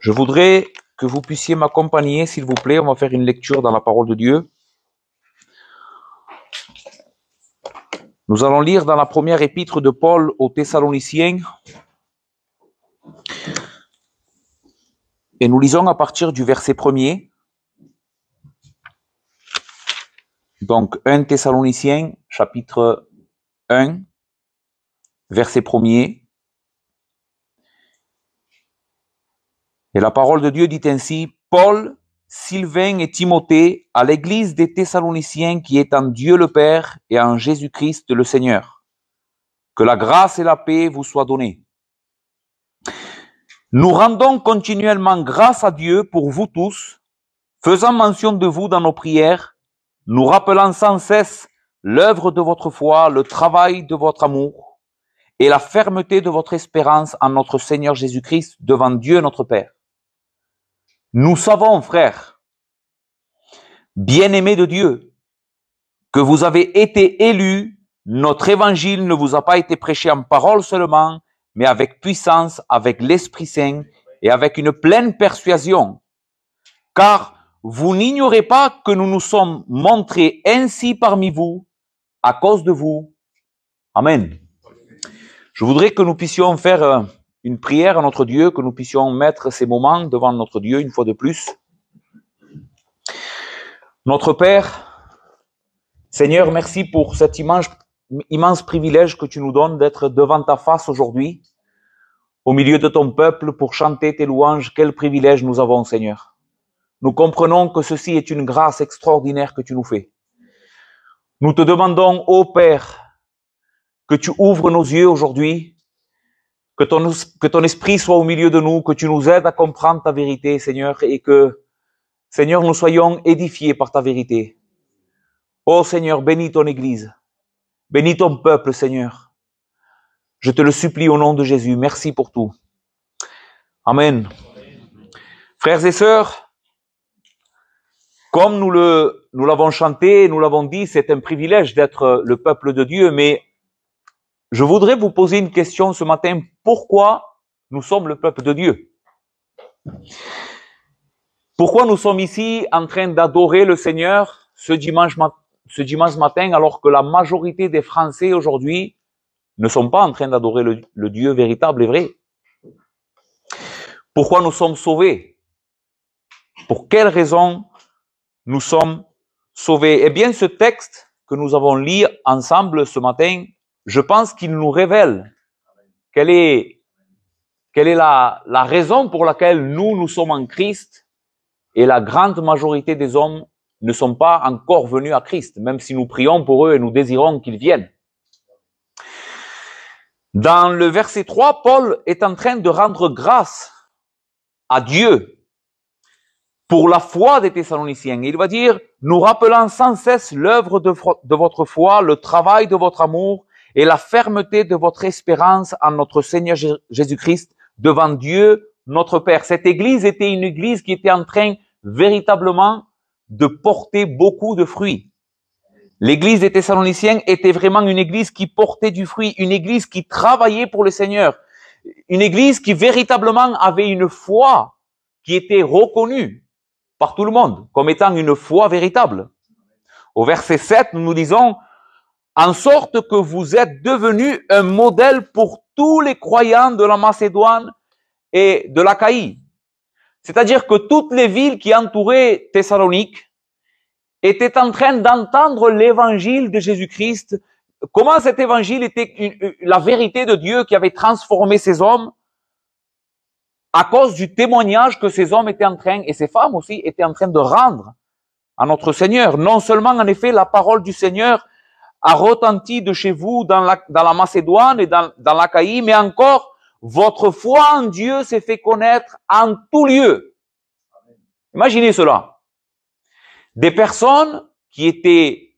Je voudrais que vous puissiez m'accompagner, s'il vous plaît. On va faire une lecture dans la parole de Dieu. Nous allons lire dans la première épître de Paul aux Thessaloniciens. Et nous lisons à partir du verset premier. Donc 1 Thessaloniciens, chapitre 1, verset 1 Et la parole de Dieu dit ainsi, Paul, Sylvain et Timothée à l'église des Thessaloniciens qui est en Dieu le Père et en Jésus-Christ le Seigneur. Que la grâce et la paix vous soient données. Nous rendons continuellement grâce à Dieu pour vous tous, faisant mention de vous dans nos prières, nous rappelant sans cesse l'œuvre de votre foi, le travail de votre amour et la fermeté de votre espérance en notre Seigneur Jésus-Christ devant Dieu notre Père nous savons, frères, bien-aimés de Dieu, que vous avez été élus, notre évangile ne vous a pas été prêché en parole seulement, mais avec puissance, avec l'Esprit Saint et avec une pleine persuasion. Car vous n'ignorez pas que nous nous sommes montrés ainsi parmi vous, à cause de vous. Amen. Je voudrais que nous puissions faire euh, une prière à notre Dieu, que nous puissions mettre ces moments devant notre Dieu une fois de plus. Notre Père, Seigneur, merci pour cet immense, privilège que tu nous donnes d'être devant ta face aujourd'hui, au milieu de ton peuple, pour chanter tes louanges. Quel privilège nous avons, Seigneur. Nous comprenons que ceci est une grâce extraordinaire que tu nous fais. Nous te demandons, ô Père, que tu ouvres nos yeux aujourd'hui que ton, esprit soit au milieu de nous, que tu nous aides à comprendre ta vérité, Seigneur, et que, Seigneur, nous soyons édifiés par ta vérité. Oh Seigneur, bénis ton Église, bénis ton peuple, Seigneur. Je te le supplie au nom de Jésus. Merci pour tout. Amen. Frères et sœurs, comme nous nous l'avons chanté, nous l'avons dit, c'est un privilège d'être le peuple de Dieu, mais je voudrais vous poser une question ce matin. Pourquoi nous sommes le peuple de Dieu Pourquoi nous sommes ici en train d'adorer le Seigneur ce dimanche, ce dimanche matin alors que la majorité des Français aujourd'hui ne sont pas en train d'adorer le, le Dieu véritable et vrai Pourquoi nous sommes sauvés Pour quelles raisons nous sommes sauvés Eh bien, ce texte que nous avons lu ensemble ce matin je pense qu'il nous révèle quelle est, quelle est la, raison pour laquelle nous, nous sommes en Christ et la grande majorité des hommes ne sont pas encore venus à Christ, même si nous prions pour eux et nous désirons qu'ils viennent. Dans le verset 3, Paul est en train de rendre grâce à Dieu pour la foi des Thessaloniciens. Il va dire, nous rappelons sans cesse l'œuvre de, de votre foi, le travail de votre amour et la fermeté de votre espérance en notre Seigneur Jésus-Christ devant Dieu, notre Père. Cette église était une église qui était en train véritablement de porter beaucoup de fruits. L'église des Thessaloniciens était vraiment une église qui portait du fruit, une église qui travaillait pour le Seigneur, une église qui véritablement avait une foi qui était reconnue par tout le monde comme étant une foi véritable. Au verset 7, nous nous disons, en sorte que vous êtes devenu un modèle pour tous les croyants de la Macédoine et de l'Achaïe. C'est-à-dire que toutes les villes qui entouraient Thessalonique étaient en train d'entendre l'évangile de Jésus-Christ, comment cet évangile était la vérité de Dieu qui avait transformé ces hommes à cause du témoignage que ces hommes étaient en train, et ces femmes aussi, étaient en train de rendre à notre Seigneur. Non seulement, en effet, la parole du Seigneur a retenti de chez vous dans la, dans la Macédoine et dans, dans l'Achaïe, mais encore, votre foi en Dieu s'est fait connaître en tout lieu. Imaginez cela. Des personnes qui étaient,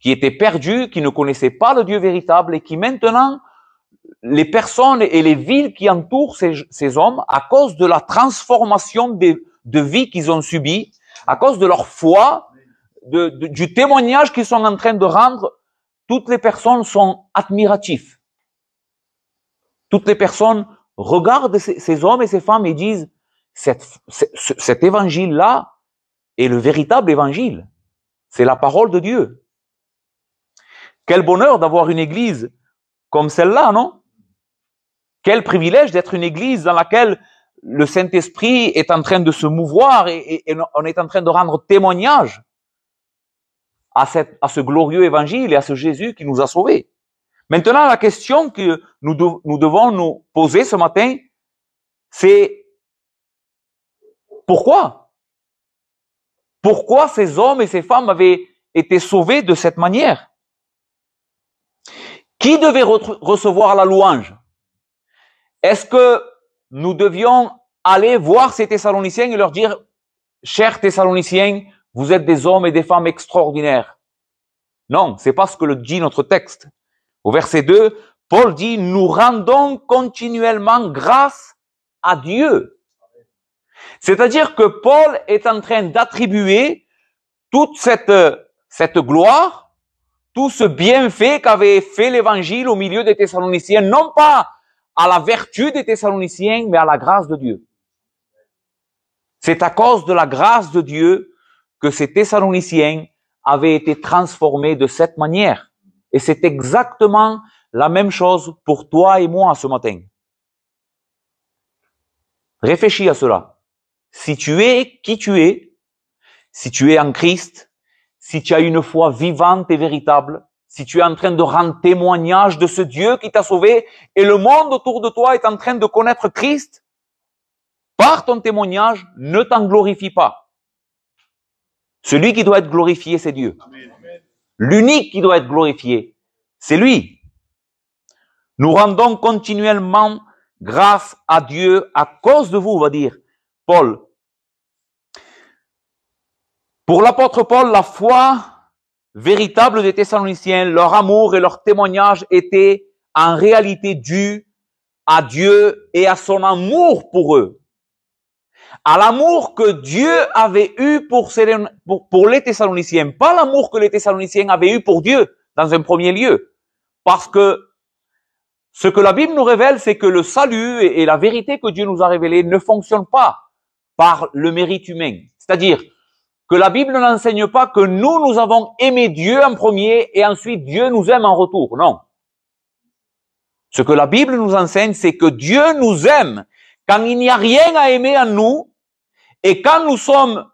qui étaient perdues, qui ne connaissaient pas le Dieu véritable et qui maintenant, les personnes et les villes qui entourent ces, hommes, à cause de la transformation de vie qu'ils ont subie, à cause de leur foi, de, du témoignage qu'ils sont en train de rendre, toutes les personnes sont admiratifs. Toutes les personnes regardent ces, hommes et ces femmes et disent, cet, évangile-là est le véritable évangile. C'est la parole de Dieu. Quel bonheur d'avoir une église comme celle-là, non Quel privilège d'être une église dans laquelle le Saint-Esprit est en train de se mouvoir et, on est en train de rendre témoignage à, cette, à ce glorieux évangile et à ce Jésus qui nous a sauvés. Maintenant, la question que nous, devons nous poser ce matin, c'est pourquoi Pourquoi ces hommes et ces femmes avaient été sauvés de cette manière Qui devait recevoir la louange Est-ce que nous devions aller voir ces Thessaloniciens et leur dire, chers Thessaloniciens, vous êtes des hommes et des femmes extraordinaires. Non, c'est pas ce que le dit notre texte. Au verset 2, Paul dit, nous rendons continuellement grâce à Dieu. C'est-à-dire que Paul est en train d'attribuer toute cette, cette gloire, tout ce bienfait qu'avait fait l'évangile au milieu des Thessaloniciens, non pas à la vertu des Thessaloniciens, mais à la grâce de Dieu. C'est à cause de la grâce de Dieu que ces Thessaloniciens avaient été transformés de cette manière. Et c'est exactement la même chose pour toi et moi ce matin. Réfléchis à cela. Si tu es qui tu es, si tu es en Christ, si tu as une foi vivante et véritable, si tu es en train de rendre témoignage de ce Dieu qui t'a sauvé et le monde autour de toi est en train de connaître Christ, par ton témoignage, ne t'en glorifie pas. Celui qui doit être glorifié, c'est Dieu. L'unique qui doit être glorifié, c'est lui. Nous rendons continuellement grâce à Dieu à cause de vous, va dire Paul. Pour l'apôtre Paul, la foi véritable des Thessaloniciens, leur amour et leur témoignage étaient en réalité dus à Dieu et à son amour pour eux à l'amour que Dieu avait eu pour, les Thessaloniciens, pas l'amour que les Thessaloniciens avaient eu pour Dieu dans un premier lieu. Parce que ce que la Bible nous révèle, c'est que le salut et la vérité que Dieu nous a révélée ne fonctionnent pas par le mérite humain. C'est-à-dire que la Bible n'enseigne pas que nous, nous avons aimé Dieu en premier et ensuite Dieu nous aime en retour. Non. Ce que la Bible nous enseigne, c'est que Dieu nous aime quand il n'y a rien à aimer en nous et quand nous sommes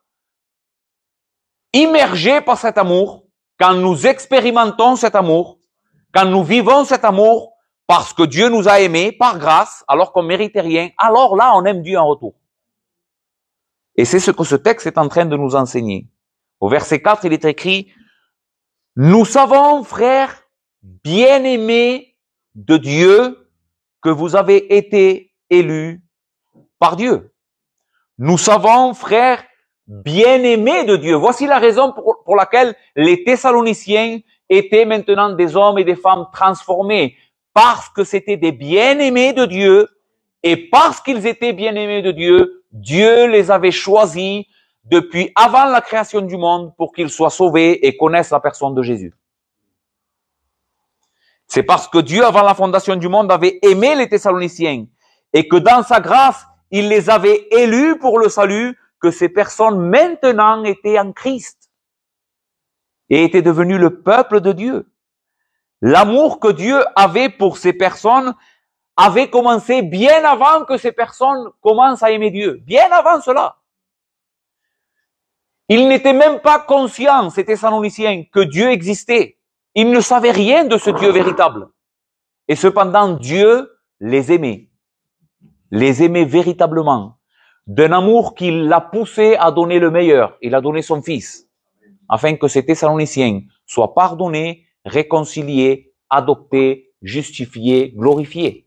immergés par cet amour, quand nous expérimentons cet amour, quand nous vivons cet amour, parce que Dieu nous a aimés par grâce, alors qu'on méritait rien, alors là, on aime Dieu en retour. Et c'est ce que ce texte est en train de nous enseigner. Au verset 4, il est écrit, Nous savons, frères, bien-aimés de Dieu, que vous avez été élus par Dieu. Nous savons, frères, bien-aimés de Dieu. Voici la raison pour, laquelle les Thessaloniciens étaient maintenant des hommes et des femmes transformés, parce que c'était des bien-aimés de Dieu, et parce qu'ils étaient bien-aimés de Dieu, Dieu les avait choisis depuis avant la création du monde pour qu'ils soient sauvés et connaissent la personne de Jésus. C'est parce que Dieu, avant la fondation du monde, avait aimé les Thessaloniciens et que dans sa grâce, il les avait élus pour le salut, que ces personnes maintenant étaient en Christ et étaient devenues le peuple de Dieu. L'amour que Dieu avait pour ces personnes avait commencé bien avant que ces personnes commencent à aimer Dieu, bien avant cela. Ils n'étaient même pas conscients, c'était Thessaloniciens, que Dieu existait. Ils ne savaient rien de ce Dieu véritable. Et cependant, Dieu les aimait les aimer véritablement, d'un amour qui l'a poussé à donner le meilleur. Il a donné son fils, afin que ces Thessaloniciens soient pardonnés, réconciliés, adoptés, justifiés, glorifiés.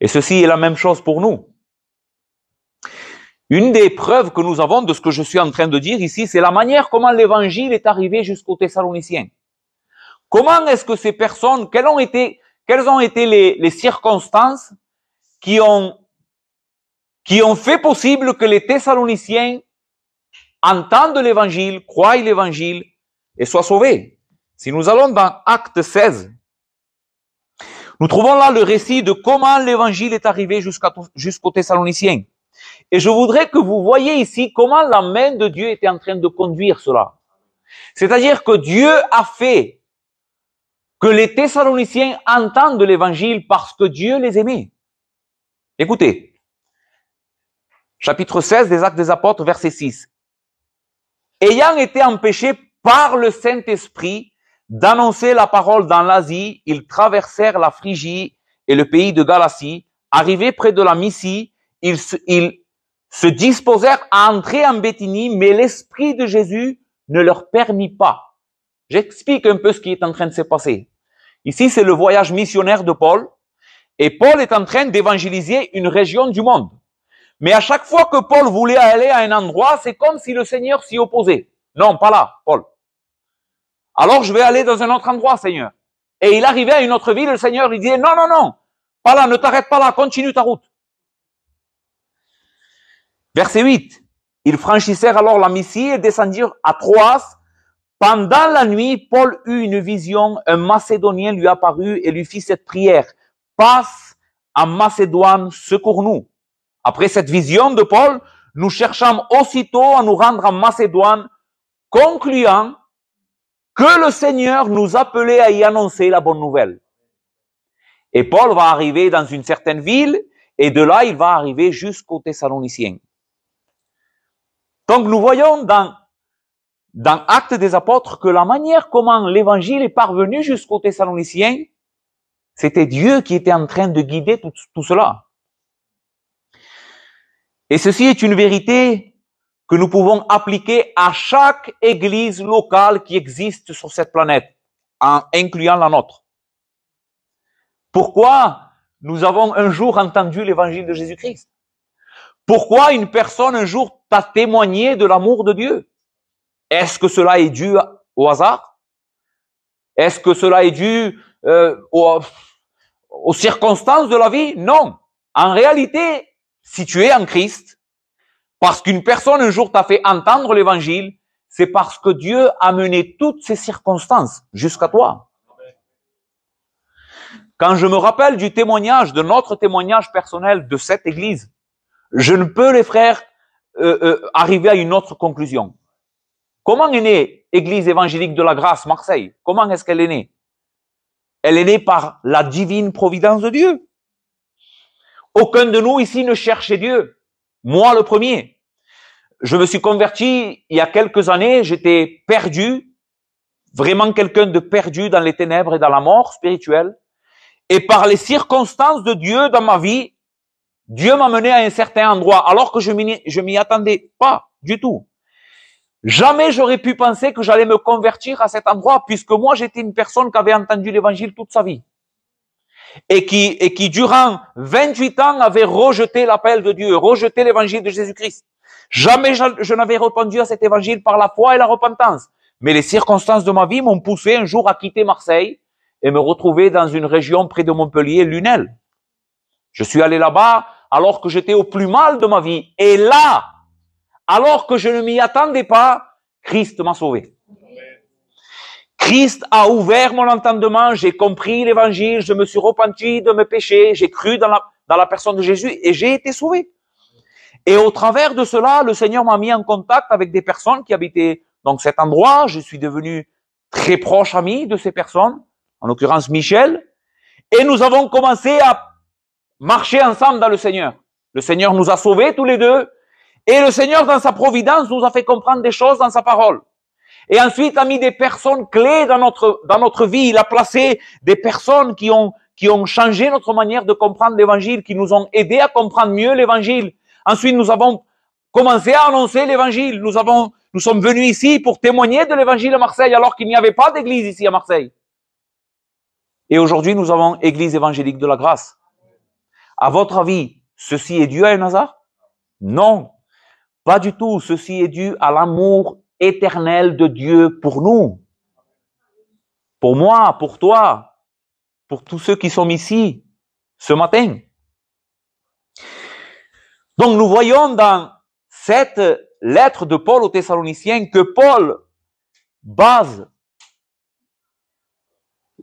Et ceci est la même chose pour nous. Une des preuves que nous avons de ce que je suis en train de dire ici, c'est la manière comment l'évangile est arrivé jusqu'aux Thessaloniciens. Comment est-ce que ces personnes, quelles ont été, quelles ont été les, circonstances qui ont, qui ont fait possible que les Thessaloniciens entendent l'évangile, croient l'évangile et soient sauvés. Si nous allons dans Acte 16, nous trouvons là le récit de comment l'évangile est arrivé jusqu'aux Thessaloniciens. Et je voudrais que vous voyez ici comment la main de Dieu était en train de conduire cela. C'est-à-dire que Dieu a fait que les Thessaloniciens entendent l'évangile parce que Dieu les aimait. Écoutez, chapitre 16 des Actes des Apôtres, verset 6. Ayant été empêchés par le Saint-Esprit d'annoncer la parole dans l'Asie, ils traversèrent la Phrygie et le pays de Galatie. Arrivés près de la Missie, ils se, disposèrent à entrer en Béthinie, mais l'Esprit de Jésus ne leur permit pas. J'explique un peu ce qui est en train de se passer. Ici, c'est le voyage missionnaire de Paul. Et Paul est en train d'évangéliser une région du monde. Mais à chaque fois que Paul voulait aller à un endroit, c'est comme si le Seigneur s'y opposait. Non, pas là, Paul. Alors je vais aller dans un autre endroit, Seigneur. Et il arrivait à une autre ville, le Seigneur, il disait, non, non, non, pas là, ne t'arrête pas là, continue ta route. Verset 8. Ils franchissèrent alors la Missie et descendirent à Troas, pendant la nuit, Paul eut une vision, un Macédonien lui apparut et lui fit cette prière. Passe en Macédoine, secours-nous. Après cette vision de Paul, nous cherchâmes aussitôt à nous rendre en Macédoine, concluant que le Seigneur nous appelait à y annoncer la bonne nouvelle. Et Paul va arriver dans une certaine ville, et de là, il va arriver jusqu'au Thessaloniciens. Donc nous voyons dans dans Actes des Apôtres que la manière comment l'évangile est parvenu jusqu'aux Thessaloniciens, c'était Dieu qui était en train de guider tout, tout cela. Et ceci est une vérité que nous pouvons appliquer à chaque église locale qui existe sur cette planète, en incluant la nôtre. Pourquoi nous avons un jour entendu l'évangile de Jésus-Christ Pourquoi une personne un jour t'a témoigné de l'amour de Dieu est-ce que cela est dû au hasard Est-ce que cela est dû euh, aux, circonstances de la vie Non. En réalité, si tu es en Christ, parce qu'une personne un jour t'a fait entendre l'évangile, c'est parce que Dieu a mené toutes ces circonstances jusqu'à toi. Quand je me rappelle du témoignage, de notre témoignage personnel de cette église, je ne peux, les frères, euh, euh, arriver à une autre conclusion. Comment est née Église évangélique de la grâce Marseille Comment est-ce qu'elle est née Elle est née par la divine providence de Dieu. Aucun de nous ici ne cherchait Dieu. Moi le premier. Je me suis converti il y a quelques années, j'étais perdu, vraiment quelqu'un de perdu dans les ténèbres et dans la mort spirituelle. Et par les circonstances de Dieu dans ma vie, Dieu m'a mené à un certain endroit, alors que je m'y attendais pas du tout. Jamais j'aurais pu penser que j'allais me convertir à cet endroit, puisque moi j'étais une personne qui avait entendu l'évangile toute sa vie. Et qui, et qui durant 28 ans avait rejeté l'appel de Dieu, rejeté l'évangile de Jésus-Christ. Jamais je, je n'avais répondu à cet évangile par la foi et la repentance. Mais les circonstances de ma vie m'ont poussé un jour à quitter Marseille et me retrouver dans une région près de Montpellier, Lunel. Je suis allé là-bas alors que j'étais au plus mal de ma vie. Et là, alors que je ne m'y attendais pas, Christ m'a sauvé. Christ a ouvert mon entendement, j'ai compris l'évangile, je me suis repenti de mes péchés, j'ai cru dans la, dans la personne de Jésus et j'ai été sauvé. Et au travers de cela, le Seigneur m'a mis en contact avec des personnes qui habitaient dans cet endroit. Je suis devenu très proche ami de ces personnes, en l'occurrence Michel. Et nous avons commencé à marcher ensemble dans le Seigneur. Le Seigneur nous a sauvés tous les deux et le Seigneur, dans sa providence, nous a fait comprendre des choses dans sa parole. Et ensuite, a mis des personnes clés dans notre, dans notre vie. Il a placé des personnes qui ont, qui ont changé notre manière de comprendre l'évangile, qui nous ont aidés à comprendre mieux l'évangile. Ensuite, nous avons commencé à annoncer l'évangile. Nous avons, nous sommes venus ici pour témoigner de l'évangile à Marseille, alors qu'il n'y avait pas d'église ici à Marseille. Et aujourd'hui, nous avons Église évangélique de la grâce. À votre avis, ceci est dû à un hasard? Non. Pas du tout. Ceci est dû à l'amour éternel de Dieu pour nous. Pour moi, pour toi, pour tous ceux qui sont ici ce matin. Donc nous voyons dans cette lettre de Paul aux Thessaloniciens que Paul base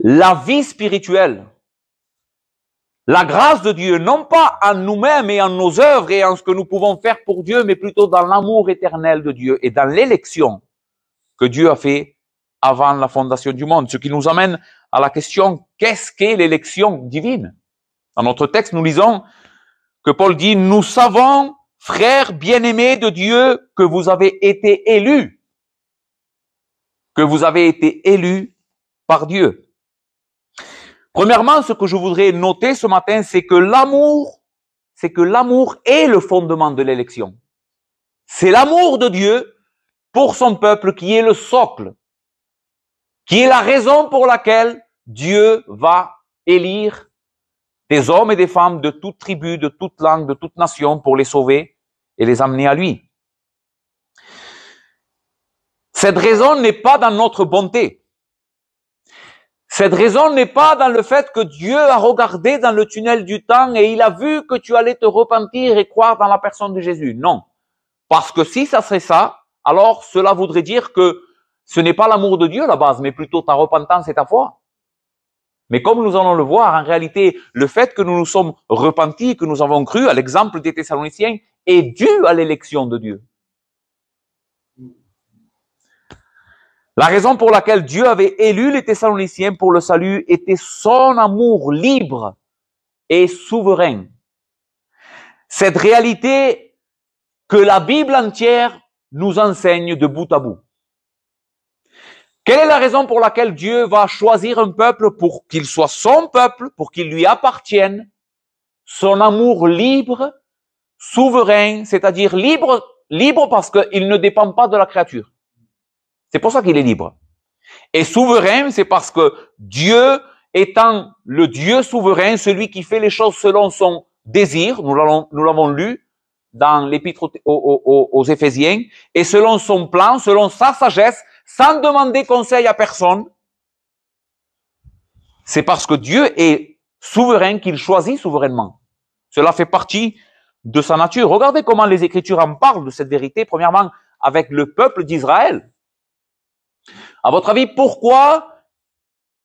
la vie spirituelle la grâce de Dieu, non pas en nous-mêmes et en nos œuvres et en ce que nous pouvons faire pour Dieu, mais plutôt dans l'amour éternel de Dieu et dans l'élection que Dieu a fait avant la fondation du monde. Ce qui nous amène à la question, qu'est-ce qu'est l'élection divine? Dans notre texte, nous lisons que Paul dit, nous savons, frères bien-aimés de Dieu, que vous avez été élus, que vous avez été élus par Dieu. Premièrement, ce que je voudrais noter ce matin, c'est que l'amour, c'est que l'amour est le fondement de l'élection. C'est l'amour de Dieu pour son peuple qui est le socle, qui est la raison pour laquelle Dieu va élire des hommes et des femmes de toute tribu, de toute langue, de toute nation pour les sauver et les amener à lui. Cette raison n'est pas dans notre bonté. Cette raison n'est pas dans le fait que Dieu a regardé dans le tunnel du temps et il a vu que tu allais te repentir et croire dans la personne de Jésus. Non. Parce que si ça serait ça, alors cela voudrait dire que ce n'est pas l'amour de Dieu la base, mais plutôt ta repentance et ta foi. Mais comme nous allons le voir, en réalité, le fait que nous nous sommes repentis, que nous avons cru à l'exemple des Thessaloniciens, est dû à l'élection de Dieu. La raison pour laquelle Dieu avait élu les Thessaloniciens pour le salut était son amour libre et souverain. Cette réalité que la Bible entière nous enseigne de bout à bout. Quelle est la raison pour laquelle Dieu va choisir un peuple pour qu'il soit son peuple, pour qu'il lui appartienne Son amour libre, souverain, c'est-à-dire libre, libre parce qu'il ne dépend pas de la créature. C'est pour ça qu'il est libre. Et souverain, c'est parce que Dieu étant le Dieu souverain, celui qui fait les choses selon son désir, nous l'avons lu dans l'épître aux, aux Éphésiens, et selon son plan, selon sa sagesse, sans demander conseil à personne, c'est parce que Dieu est souverain qu'il choisit souverainement. Cela fait partie de sa nature. Regardez comment les Écritures en parlent de cette vérité, premièrement avec le peuple d'Israël. À votre avis, pourquoi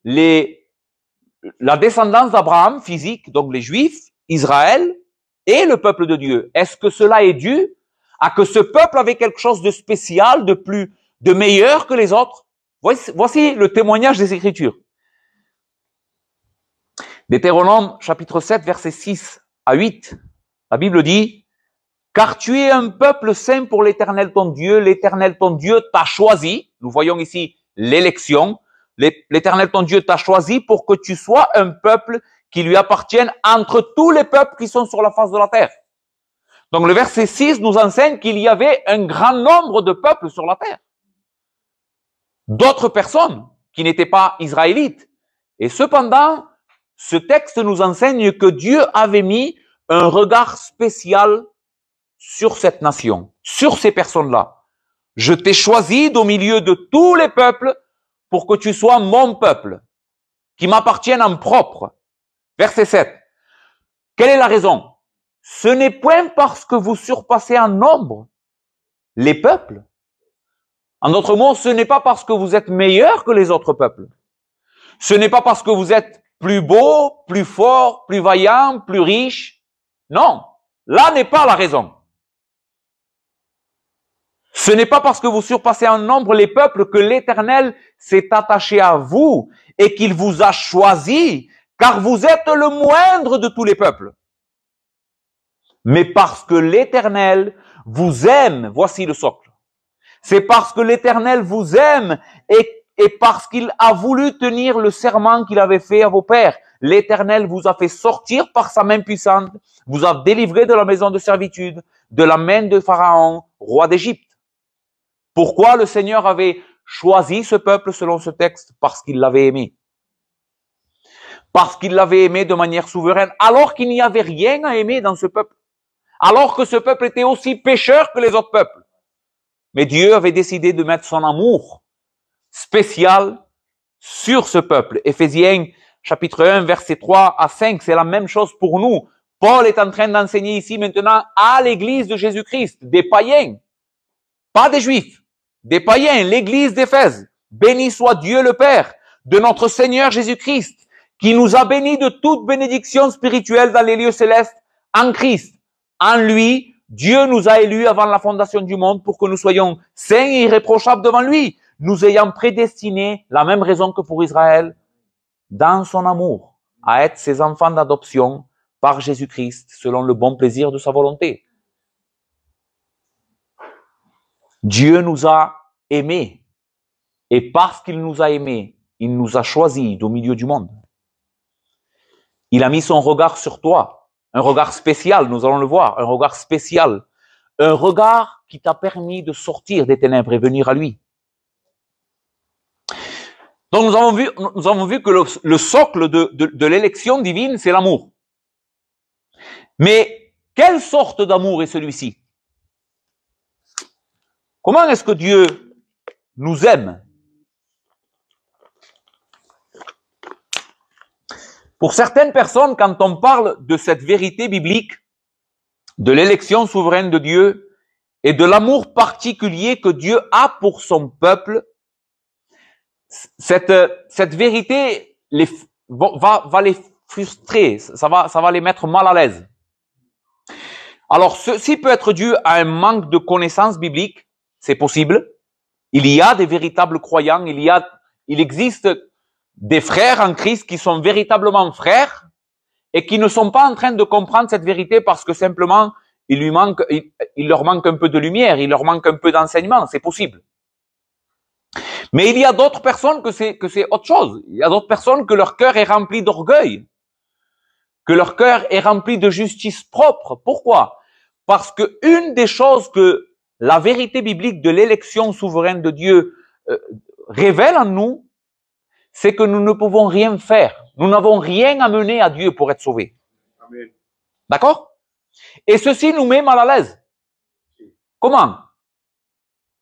les, la descendance d'Abraham physique, donc les Juifs, Israël, et le peuple de Dieu, est-ce que cela est dû à que ce peuple avait quelque chose de spécial, de plus, de meilleur que les autres voici, le témoignage des Écritures. Deutéronome chapitre 7, verset 6 à 8, la Bible dit, Car tu es un peuple saint pour l'Éternel ton Dieu, l'Éternel ton Dieu t'a choisi. Nous voyons ici l'élection. L'Éternel, ton Dieu, t'a choisi pour que tu sois un peuple qui lui appartienne entre tous les peuples qui sont sur la face de la terre. Donc le verset 6 nous enseigne qu'il y avait un grand nombre de peuples sur la terre. D'autres personnes qui n'étaient pas israélites. Et cependant, ce texte nous enseigne que Dieu avait mis un regard spécial sur cette nation, sur ces personnes-là. Je t'ai choisi d'au milieu de tous les peuples pour que tu sois mon peuple, qui m'appartienne en propre. Verset 7. Quelle est la raison Ce n'est point parce que vous surpassez en nombre les peuples. En d'autres mots, ce n'est pas parce que vous êtes meilleur que les autres peuples. Ce n'est pas parce que vous êtes plus beau, plus fort, plus vaillant, plus riche. Non, là n'est pas la raison. Ce n'est pas parce que vous surpassez en nombre les peuples que l'Éternel s'est attaché à vous et qu'il vous a choisi, car vous êtes le moindre de tous les peuples. Mais parce que l'Éternel vous aime, voici le socle. C'est parce que l'Éternel vous aime et, parce qu'il a voulu tenir le serment qu'il avait fait à vos pères. L'Éternel vous a fait sortir par sa main puissante, vous a délivré de la maison de servitude, de la main de Pharaon, roi d'Égypte. Pourquoi le Seigneur avait choisi ce peuple selon ce texte Parce qu'il l'avait aimé. Parce qu'il l'avait aimé de manière souveraine, alors qu'il n'y avait rien à aimer dans ce peuple. Alors que ce peuple était aussi pécheur que les autres peuples. Mais Dieu avait décidé de mettre son amour spécial sur ce peuple. Éphésiens chapitre 1 verset 3 à 5, c'est la même chose pour nous. Paul est en train d'enseigner ici maintenant à l'église de Jésus-Christ, des païens, pas des juifs des païens, l'église d'Éphèse. Béni soit Dieu le Père de notre Seigneur Jésus-Christ, qui nous a bénis de toute bénédiction spirituelle dans les lieux célestes en Christ. En lui, Dieu nous a élus avant la fondation du monde pour que nous soyons saints et irréprochables devant lui, nous ayant prédestinés, la même raison que pour Israël, dans son amour, à être ses enfants d'adoption par Jésus-Christ, selon le bon plaisir de sa volonté Dieu nous a aimés. Et parce qu'il nous a aimés, il nous a choisis au milieu du monde. Il a mis son regard sur toi, un regard spécial, nous allons le voir, un regard spécial, un regard qui t'a permis de sortir des ténèbres et venir à lui. Donc nous avons vu, nous avons vu que le, socle de, de l'élection divine, c'est l'amour. Mais quelle sorte d'amour est celui-ci Comment est-ce que Dieu nous aime Pour certaines personnes, quand on parle de cette vérité biblique, de l'élection souveraine de Dieu et de l'amour particulier que Dieu a pour son peuple, cette, cette vérité va, va les frustrer, ça va, ça va les mettre mal à l'aise. Alors, ceci peut être dû à un manque de connaissances bibliques c'est possible. Il y a des véritables croyants, il y a, il existe des frères en Christ qui sont véritablement frères et qui ne sont pas en train de comprendre cette vérité parce que simplement il lui manque, il, leur manque un peu de lumière, il leur manque un peu d'enseignement, c'est possible. Mais il y a d'autres personnes que c'est que c'est autre chose. Il y a d'autres personnes que leur cœur est rempli d'orgueil, que leur cœur est rempli de justice propre. Pourquoi Parce que une des choses que la vérité biblique de l'élection souveraine de Dieu euh, révèle en nous, c'est que nous ne pouvons rien faire. Nous n'avons rien à mener à Dieu pour être sauvés. D'accord Et ceci nous met mal à l'aise. Comment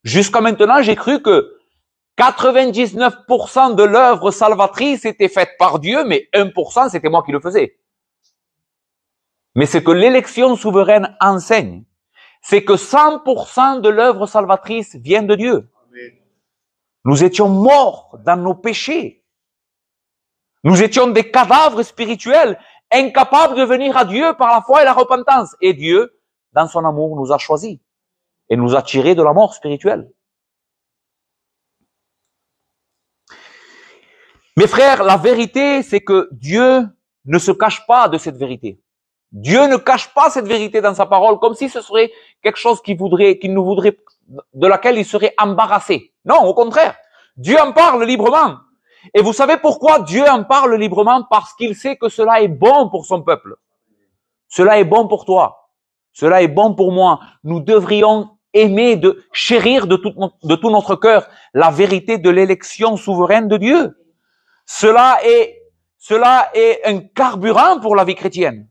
Jusqu'à maintenant, j'ai cru que 99% de l'œuvre salvatrice était faite par Dieu, mais 1% c'était moi qui le faisais. Mais ce que l'élection souveraine enseigne, c'est que 100% de l'œuvre salvatrice vient de Dieu. Nous étions morts dans nos péchés. Nous étions des cadavres spirituels, incapables de venir à Dieu par la foi et la repentance. Et Dieu, dans son amour, nous a choisis et nous a tirés de la mort spirituelle. Mes frères, la vérité, c'est que Dieu ne se cache pas de cette vérité. Dieu ne cache pas cette vérité dans sa parole comme si ce serait quelque chose qu'il voudrait, qu'il nous voudrait, de laquelle il serait embarrassé. Non, au contraire. Dieu en parle librement. Et vous savez pourquoi Dieu en parle librement? Parce qu'il sait que cela est bon pour son peuple. Cela est bon pour toi. Cela est bon pour moi. Nous devrions aimer, de chérir de tout, de tout notre cœur la vérité de l'élection souveraine de Dieu. Cela est, cela est un carburant pour la vie chrétienne.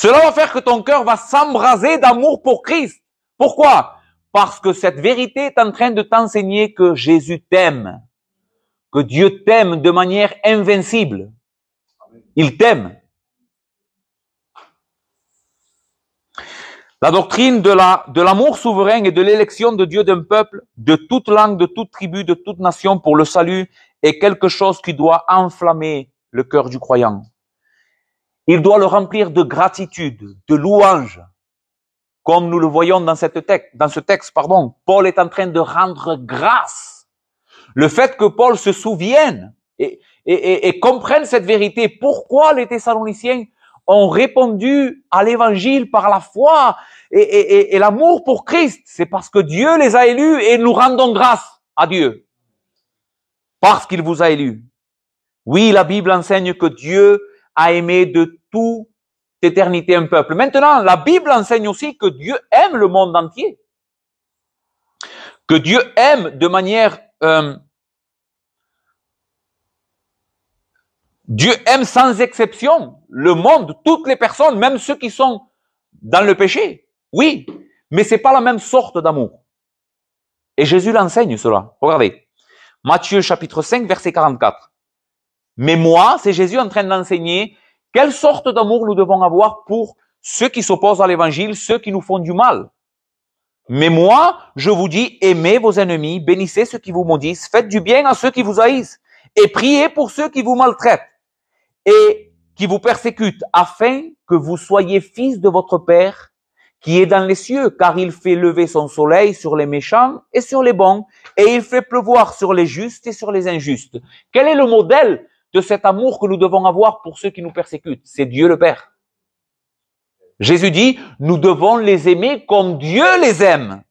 Cela va faire que ton cœur va s'embraser d'amour pour Christ. Pourquoi Parce que cette vérité est en train de t'enseigner que Jésus t'aime, que Dieu t'aime de manière invincible. Il t'aime. La doctrine de l'amour souverain et de l'élection de Dieu d'un peuple, de toute langue, de toute tribu, de toute nation pour le salut est quelque chose qui doit enflammer le cœur du croyant. Il doit le remplir de gratitude, de louange. Comme nous le voyons dans, cette texte, dans ce texte, pardon, Paul est en train de rendre grâce. Le fait que Paul se souvienne et, comprenne cette vérité, pourquoi les Thessaloniciens ont répondu à l'évangile par la foi et l'amour pour Christ. C'est parce que Dieu les a élus et nous rendons grâce à Dieu. Parce qu'il vous a élus. Oui, la Bible enseigne que Dieu a aimé de toute éternité un peuple. Maintenant, la Bible enseigne aussi que Dieu aime le monde entier, que Dieu aime de manière... Euh, Dieu aime sans exception le monde, toutes les personnes, même ceux qui sont dans le péché. Oui, mais ce n'est pas la même sorte d'amour. Et Jésus l'enseigne cela. Regardez. Matthieu chapitre 5 verset 44. Mais moi, c'est Jésus en train d'enseigner quelle sorte d'amour nous devons avoir pour ceux qui s'opposent à l'évangile, ceux qui nous font du mal. Mais moi, je vous dis, aimez vos ennemis, bénissez ceux qui vous maudissent, faites du bien à ceux qui vous haïssent, et priez pour ceux qui vous maltraitent et qui vous persécutent, afin que vous soyez fils de votre Père qui est dans les cieux, car il fait lever son soleil sur les méchants et sur les bons, et il fait pleuvoir sur les justes et sur les injustes. Quel est le modèle de cet amour que nous devons avoir pour ceux qui nous persécutent. C'est Dieu le Père. Jésus dit, nous devons les aimer comme Dieu les aime.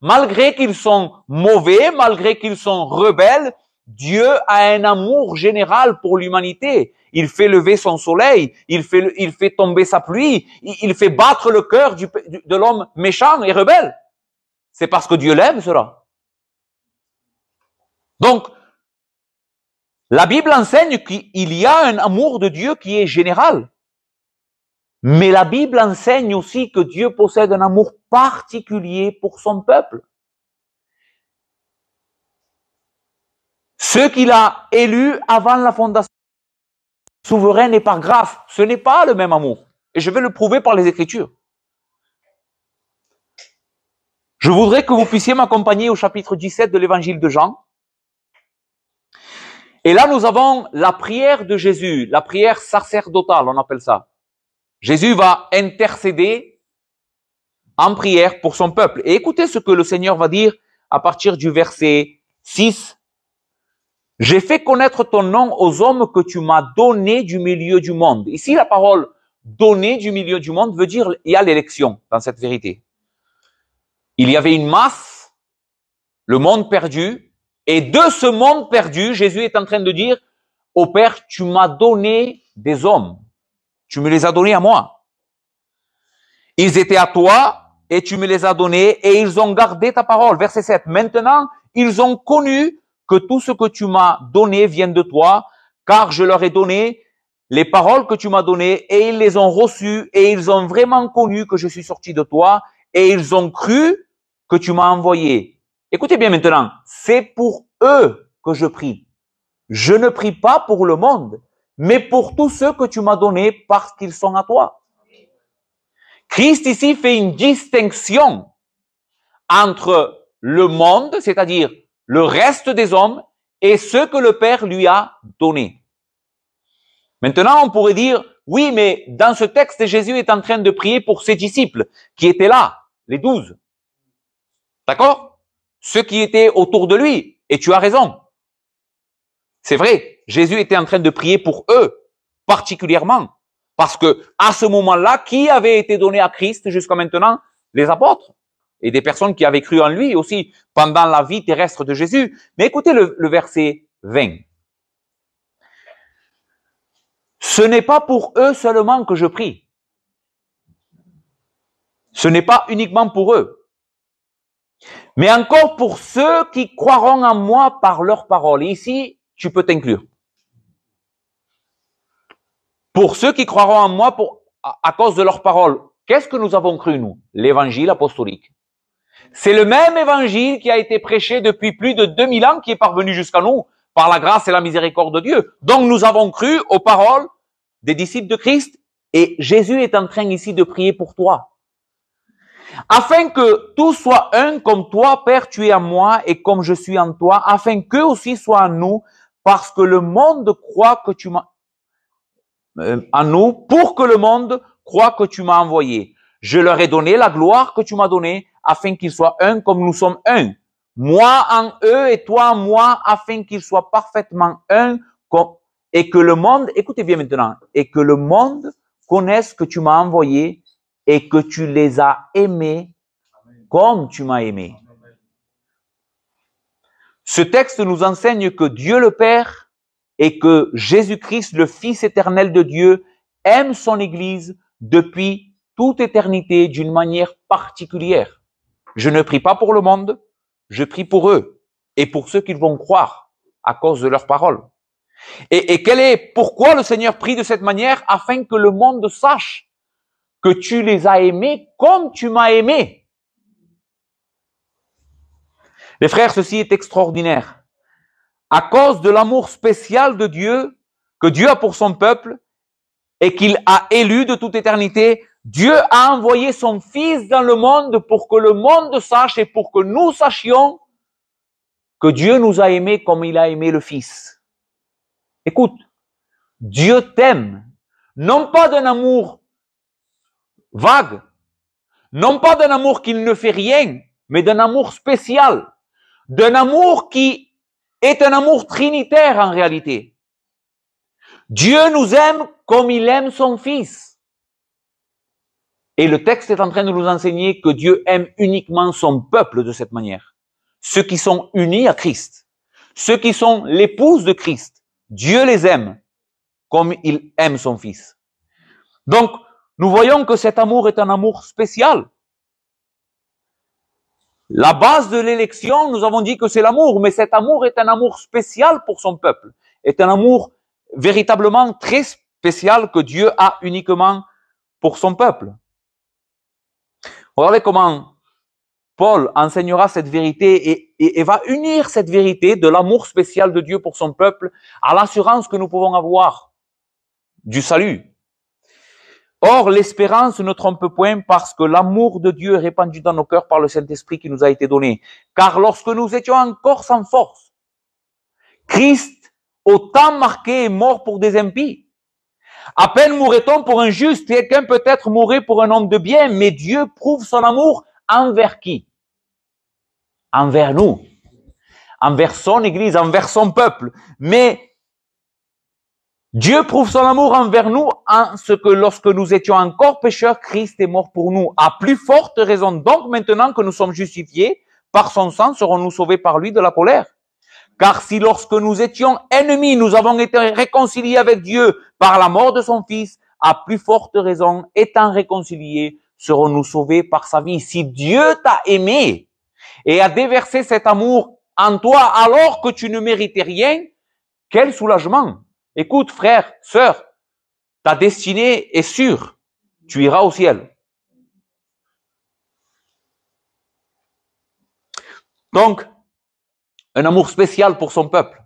Malgré qu'ils sont mauvais, malgré qu'ils sont rebelles, Dieu a un amour général pour l'humanité. Il fait lever son soleil, il fait, il fait tomber sa pluie, il, fait battre le cœur du, de l'homme méchant et rebelle. C'est parce que Dieu l'aime cela. Donc, la Bible enseigne qu'il y a un amour de Dieu qui est général. Mais la Bible enseigne aussi que Dieu possède un amour particulier pour son peuple. Ce qu'il a élu avant la fondation souveraine et par grave, ce n'est pas le même amour. Et je vais le prouver par les Écritures. Je voudrais que vous puissiez m'accompagner au chapitre 17 de l'évangile de Jean. Et là, nous avons la prière de Jésus, la prière sacerdotale, on appelle ça. Jésus va intercéder en prière pour son peuple. Et écoutez ce que le Seigneur va dire à partir du verset 6. J'ai fait connaître ton nom aux hommes que tu m'as donné du milieu du monde. Ici, la parole "donné du milieu du monde veut dire il y a l'élection dans cette vérité. Il y avait une masse, le monde perdu, et de ce monde perdu, Jésus est en train de dire, au Père, tu m'as donné des hommes. Tu me les as donnés à moi. Ils étaient à toi et tu me les as donnés et ils ont gardé ta parole. Verset 7. Maintenant, ils ont connu que tout ce que tu m'as donné vient de toi, car je leur ai donné les paroles que tu m'as données et ils les ont reçues et ils ont vraiment connu que je suis sorti de toi et ils ont cru que tu m'as envoyé. Écoutez bien maintenant, c'est pour eux que je prie. Je ne prie pas pour le monde, mais pour tous ceux que tu m'as donnés parce qu'ils sont à toi. Christ ici fait une distinction entre le monde, c'est-à-dire le reste des hommes, et ceux que le Père lui a donné. Maintenant, on pourrait dire, oui, mais dans ce texte, Jésus est en train de prier pour ses disciples qui étaient là, les douze. D'accord ceux qui étaient autour de lui. Et tu as raison. C'est vrai, Jésus était en train de prier pour eux, particulièrement. Parce que, à ce moment-là, qui avait été donné à Christ jusqu'à maintenant? Les apôtres. Et des personnes qui avaient cru en lui aussi pendant la vie terrestre de Jésus. Mais écoutez le, le verset 20. Ce n'est pas pour eux seulement que je prie. Ce n'est pas uniquement pour eux mais encore pour ceux qui croiront en moi par leurs paroles. ici, tu peux t'inclure. Pour ceux qui croiront en moi pour, à, à cause de leurs paroles, qu'est-ce que nous avons cru, nous L'évangile apostolique. C'est le même évangile qui a été prêché depuis plus de 2000 ans qui est parvenu jusqu'à nous par la grâce et la miséricorde de Dieu. Donc nous avons cru aux paroles des disciples de Christ et Jésus est en train ici de prier pour toi afin que tout soit un comme toi, Père, tu es à moi et comme je suis en toi, afin qu'eux aussi soient en nous, parce que le monde croit que tu m'as euh, en nous, pour que le monde croit que tu m'as envoyé. Je leur ai donné la gloire que tu m'as donnée, afin qu'ils soient un comme nous sommes un. Moi en eux et toi en moi, afin qu'ils soient parfaitement un, et que le monde, écoutez bien maintenant, et que le monde connaisse que tu m'as envoyé et que tu les as aimés comme tu m'as aimé. Ce texte nous enseigne que Dieu le Père et que Jésus-Christ, le Fils éternel de Dieu, aime son Église depuis toute éternité d'une manière particulière. Je ne prie pas pour le monde, je prie pour eux et pour ceux qu'ils vont croire à cause de leurs paroles. Et, et quel est pourquoi le Seigneur prie de cette manière afin que le monde sache que tu les as aimés comme tu m'as aimé. Les frères, ceci est extraordinaire. À cause de l'amour spécial de Dieu, que Dieu a pour son peuple, et qu'il a élu de toute éternité, Dieu a envoyé son Fils dans le monde pour que le monde sache et pour que nous sachions que Dieu nous a aimés comme il a aimé le Fils. Écoute, Dieu t'aime, non pas d'un amour vague. Non pas d'un amour qui ne fait rien, mais d'un amour spécial. D'un amour qui est un amour trinitaire en réalité. Dieu nous aime comme il aime son Fils. Et le texte est en train de nous enseigner que Dieu aime uniquement son peuple de cette manière. Ceux qui sont unis à Christ, ceux qui sont l'épouse de Christ, Dieu les aime comme il aime son Fils. Donc, nous voyons que cet amour est un amour spécial. La base de l'élection, nous avons dit que c'est l'amour, mais cet amour est un amour spécial pour son peuple, est un amour véritablement très spécial que Dieu a uniquement pour son peuple. Regardez comment Paul enseignera cette vérité et, et va unir cette vérité de l'amour spécial de Dieu pour son peuple à l'assurance que nous pouvons avoir du salut, Or, l'espérance ne trompe point parce que l'amour de Dieu est répandu dans nos cœurs par le Saint-Esprit qui nous a été donné. Car lorsque nous étions encore sans force, Christ, au temps marqué, est mort pour des impies. À peine mourrait-on pour un juste, quelqu'un peut-être mourrait pour un homme de bien, mais Dieu prouve son amour envers qui Envers nous, envers son Église, envers son peuple. Mais Dieu prouve son amour envers nous en ce que lorsque nous étions encore pécheurs, Christ est mort pour nous. À plus forte raison donc maintenant que nous sommes justifiés, par son sang serons-nous sauvés par lui de la colère. Car si lorsque nous étions ennemis, nous avons été réconciliés avec Dieu par la mort de son Fils, à plus forte raison, étant réconciliés, serons-nous sauvés par sa vie. Si Dieu t'a aimé et a déversé cet amour en toi alors que tu ne méritais rien, quel soulagement Écoute, frère, sœur, ta destinée est sûre. Tu iras au ciel. Donc, un amour spécial pour son peuple.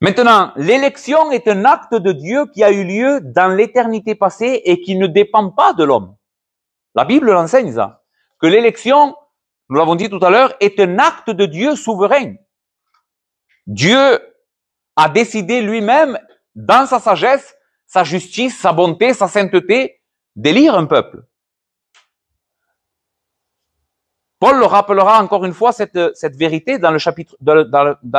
Maintenant, l'élection est un acte de Dieu qui a eu lieu dans l'éternité passée et qui ne dépend pas de l'homme. La Bible l'enseigne ça, que l'élection, nous l'avons dit tout à l'heure, est un acte de Dieu souverain. Dieu a décidé lui-même, dans sa sagesse, sa justice, sa bonté, sa sainteté, d'élire un peuple. Paul le rappellera encore une fois cette, cette vérité dans le chapitre, dans,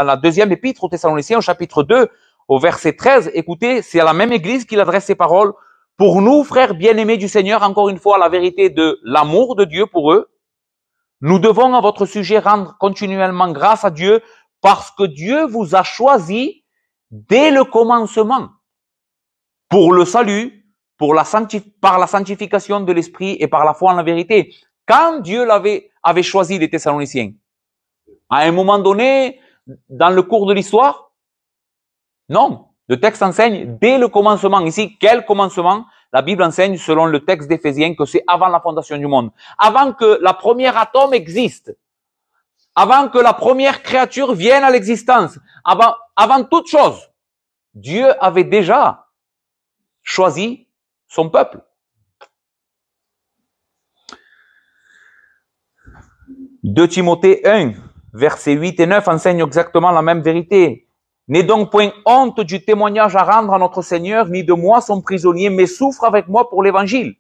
la deuxième épître aux Thessaloniciens, au chapitre 2, au verset 13. Écoutez, c'est à la même église qu'il adresse ces paroles. Pour nous, frères bien-aimés du Seigneur, encore une fois, la vérité de l'amour de Dieu pour eux, nous devons à votre sujet rendre continuellement grâce à Dieu parce que Dieu vous a choisi dès le commencement pour le salut, pour la par la sanctification de l'esprit et par la foi en la vérité. Quand Dieu l'avait avait choisi les Thessaloniciens, à un moment donné, dans le cours de l'histoire, non. Le texte enseigne dès le commencement. Ici, quel commencement La Bible enseigne, selon le texte d'Éphésiens, que c'est avant la fondation du monde, avant que la première atome existe, avant que la première créature vienne à l'existence, avant avant toute chose, Dieu avait déjà choisi son peuple. De Timothée 1, versets 8 et 9 enseignent exactement la même vérité. N'aie donc point honte du témoignage à rendre à notre Seigneur, ni de moi son prisonnier, mais souffre avec moi pour l'évangile,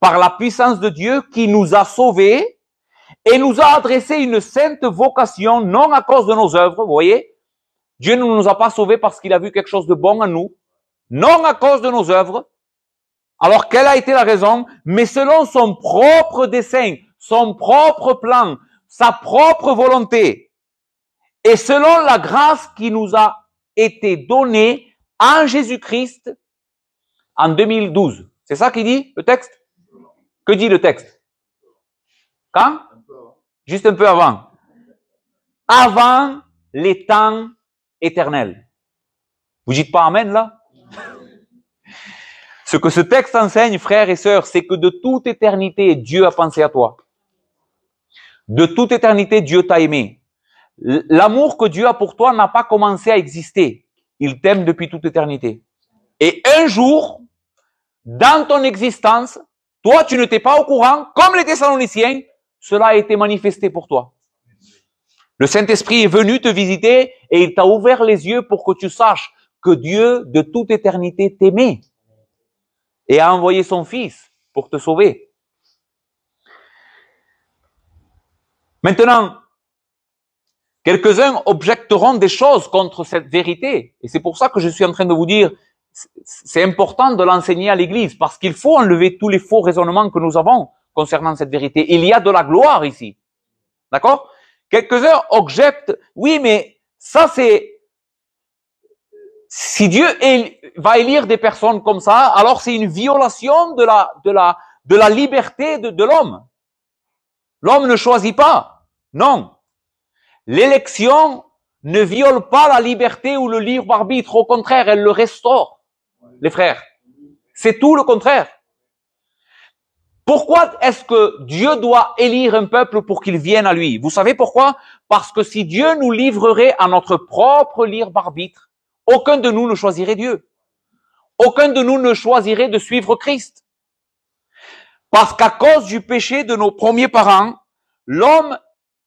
par la puissance de Dieu qui nous a sauvés et nous a adressé une sainte vocation, non à cause de nos œuvres, voyez, Dieu ne nous a pas sauvés parce qu'il a vu quelque chose de bon en nous, non à cause de nos œuvres. Alors quelle a été la raison Mais selon son propre dessein, son propre plan, sa propre volonté, et selon la grâce qui nous a été donnée en Jésus-Christ en 2012. C'est ça qu'il dit, le texte Que dit le texte Quand Juste un peu avant. Avant les temps éternel. Vous dites pas Amen là Ce que ce texte enseigne, frères et sœurs, c'est que de toute éternité, Dieu a pensé à toi. De toute éternité, Dieu t'a aimé. L'amour que Dieu a pour toi n'a pas commencé à exister. Il t'aime depuis toute éternité. Et un jour, dans ton existence, toi, tu ne t'es pas au courant, comme les Thessaloniciens, cela a été manifesté pour toi. Le Saint-Esprit est venu te visiter et il t'a ouvert les yeux pour que tu saches que Dieu de toute éternité t'aimait et a envoyé son Fils pour te sauver. Maintenant, quelques-uns objecteront des choses contre cette vérité. Et c'est pour ça que je suis en train de vous dire, c'est important de l'enseigner à l'Église, parce qu'il faut enlever tous les faux raisonnements que nous avons concernant cette vérité. Il y a de la gloire ici. D'accord Quelques-uns objectent, oui, mais ça c'est... Si Dieu va élire des personnes comme ça, alors c'est une violation de la, de de la liberté de, de l'homme. L'homme ne choisit pas. Non. L'élection ne viole pas la liberté ou le libre arbitre. Au contraire, elle le restaure, les frères. C'est tout le contraire. Pourquoi est-ce que Dieu doit élire un peuple pour qu'il vienne à lui Vous savez pourquoi Parce que si Dieu nous livrerait à notre propre libre arbitre, aucun de nous ne choisirait Dieu. Aucun de nous ne choisirait de suivre Christ. Parce qu'à cause du péché de nos premiers parents, l'homme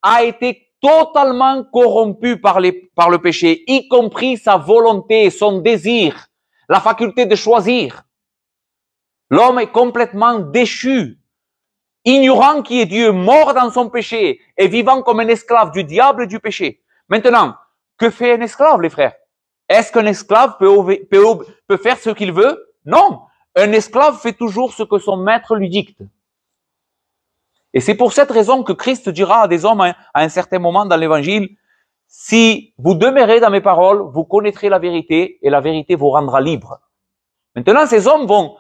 a été totalement corrompu par, par le péché, y compris sa volonté, son désir, la faculté de choisir. L'homme est complètement déchu, ignorant qui est Dieu, mort dans son péché et vivant comme un esclave du diable et du péché. Maintenant, que fait un esclave, les frères Est-ce qu'un esclave peut, peut faire ce qu'il veut Non. Un esclave fait toujours ce que son maître lui dicte. Et c'est pour cette raison que Christ dira à des hommes à un certain moment dans l'Évangile, si vous demeurez dans mes paroles, vous connaîtrez la vérité et la vérité vous rendra libre. Maintenant, ces hommes vont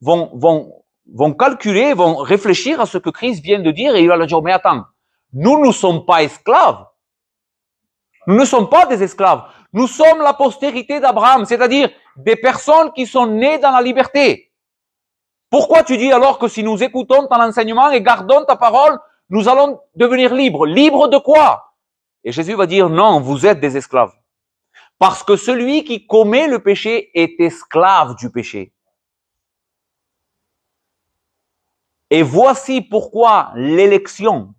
vont, vont, vont calculer, vont réfléchir à ce que Christ vient de dire et il va leur dire, mais attends, nous ne sommes pas esclaves. Nous ne sommes pas des esclaves. Nous sommes la postérité d'Abraham, c'est-à-dire des personnes qui sont nées dans la liberté. Pourquoi tu dis alors que si nous écoutons ton enseignement et gardons ta parole, nous allons devenir libres Libres de quoi Et Jésus va dire, non, vous êtes des esclaves. Parce que celui qui commet le péché est esclave du péché. Et voici pourquoi l'élection.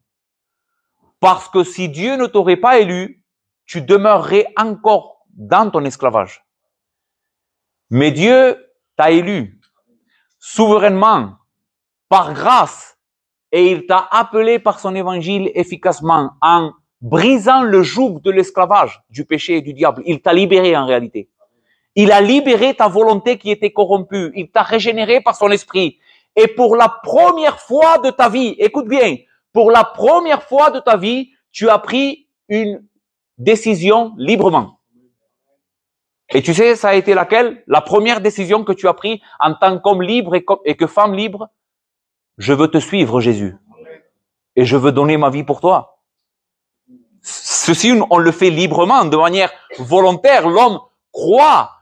Parce que si Dieu ne t'aurait pas élu, tu demeurerais encore dans ton esclavage. Mais Dieu t'a élu souverainement, par grâce, et il t'a appelé par son évangile efficacement en brisant le joug de l'esclavage, du péché et du diable. Il t'a libéré en réalité. Il a libéré ta volonté qui était corrompue. Il t'a régénéré par son esprit. Et pour la première fois de ta vie, écoute bien, pour la première fois de ta vie, tu as pris une décision librement. Et tu sais, ça a été laquelle La première décision que tu as prise en tant qu'homme libre et, et que femme libre, je veux te suivre, Jésus. Et je veux donner ma vie pour toi. Ceci, on le fait librement, de manière volontaire. L'homme croit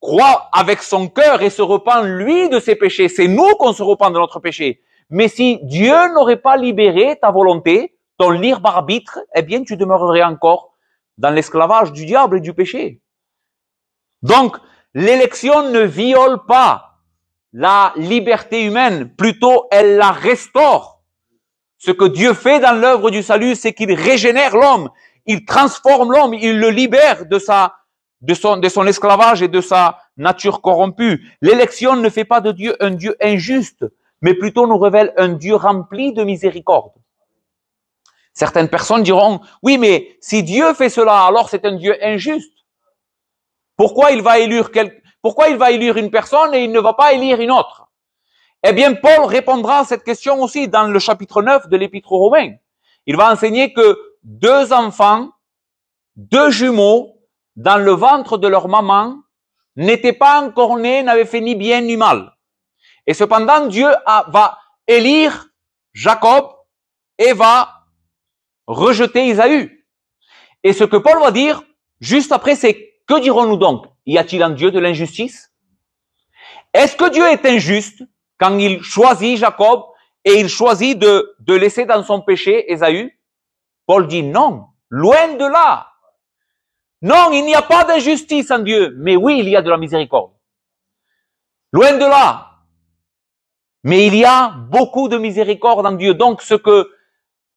croit avec son cœur et se repent lui de ses péchés. C'est nous qu'on se repent de notre péché. Mais si Dieu n'aurait pas libéré ta volonté, ton libre arbitre, eh bien, tu demeurerais encore dans l'esclavage du diable et du péché. Donc, l'élection ne viole pas la liberté humaine, plutôt elle la restaure. Ce que Dieu fait dans l'œuvre du salut, c'est qu'il régénère l'homme, il transforme l'homme, il le libère de sa de son, de son esclavage et de sa nature corrompue. L'élection ne fait pas de Dieu un Dieu injuste, mais plutôt nous révèle un Dieu rempli de miséricorde. Certaines personnes diront, oui, mais si Dieu fait cela, alors c'est un Dieu injuste. Pourquoi il va élire quel... pourquoi il va élire une personne et il ne va pas élire une autre? Eh bien, Paul répondra à cette question aussi dans le chapitre 9 de l'épître aux Romains. Il va enseigner que deux enfants, deux jumeaux, dans le ventre de leur maman, n'était pas encore né, n'avaient fait ni bien ni mal. Et cependant, Dieu va élire Jacob et va rejeter Isaü. Et ce que Paul va dire juste après, c'est que dirons-nous donc Y a-t-il en Dieu de l'injustice Est-ce que Dieu est injuste quand il choisit Jacob et il choisit de, de laisser dans son péché Isaü Paul dit non, loin de là. Non, il n'y a pas d'injustice en Dieu, mais oui, il y a de la miséricorde. Loin de là. Mais il y a beaucoup de miséricorde en Dieu. Donc ce que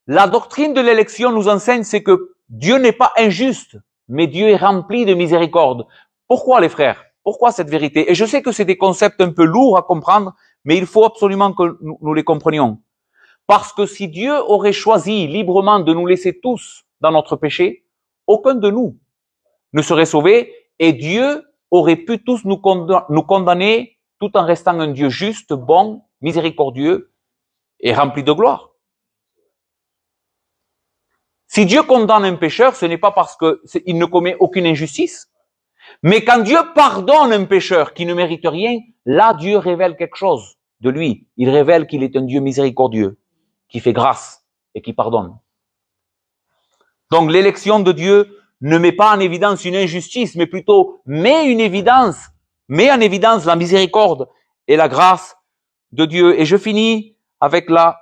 la doctrine de l'élection nous enseigne, c'est que Dieu n'est pas injuste, mais Dieu est rempli de miséricorde. Pourquoi les frères Pourquoi cette vérité Et je sais que c'est des concepts un peu lourds à comprendre, mais il faut absolument que nous les comprenions. Parce que si Dieu aurait choisi librement de nous laisser tous dans notre péché, aucun de nous nous serait sauvé et Dieu aurait pu tous nous, condamner tout en restant un Dieu juste, bon, miséricordieux et rempli de gloire. Si Dieu condamne un pécheur, ce n'est pas parce qu'il ne commet aucune injustice, mais quand Dieu pardonne un pécheur qui ne mérite rien, là Dieu révèle quelque chose de lui. Il révèle qu'il est un Dieu miséricordieux, qui fait grâce et qui pardonne. Donc l'élection de Dieu ne met pas en évidence une injustice, mais plutôt met une évidence, met en évidence la miséricorde et la grâce de Dieu. Et je finis avec la,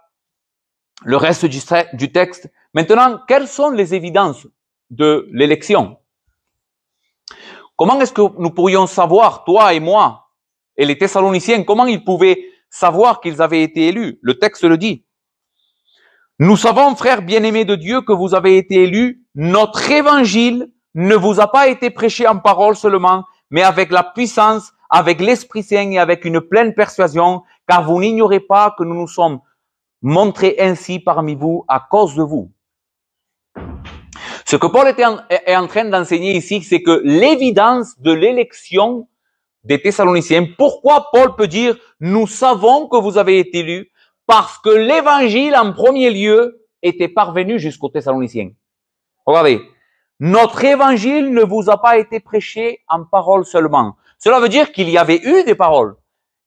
le reste du, du texte. Maintenant, quelles sont les évidences de l'élection Comment est-ce que nous pourrions savoir, toi et moi, et les Thessaloniciens, comment ils pouvaient savoir qu'ils avaient été élus Le texte le dit. Nous savons, frères bien-aimés de Dieu, que vous avez été élus notre évangile ne vous a pas été prêché en parole seulement, mais avec la puissance, avec l'Esprit Saint et avec une pleine persuasion, car vous n'ignorez pas que nous nous sommes montrés ainsi parmi vous à cause de vous. Ce que Paul est en train d'enseigner ici, c'est que l'évidence de l'élection des Thessaloniciens, pourquoi Paul peut dire, nous savons que vous avez été élus, parce que l'évangile en premier lieu était parvenu jusqu'aux Thessaloniciens. Regardez, notre évangile ne vous a pas été prêché en paroles seulement. Cela veut dire qu'il y avait eu des paroles,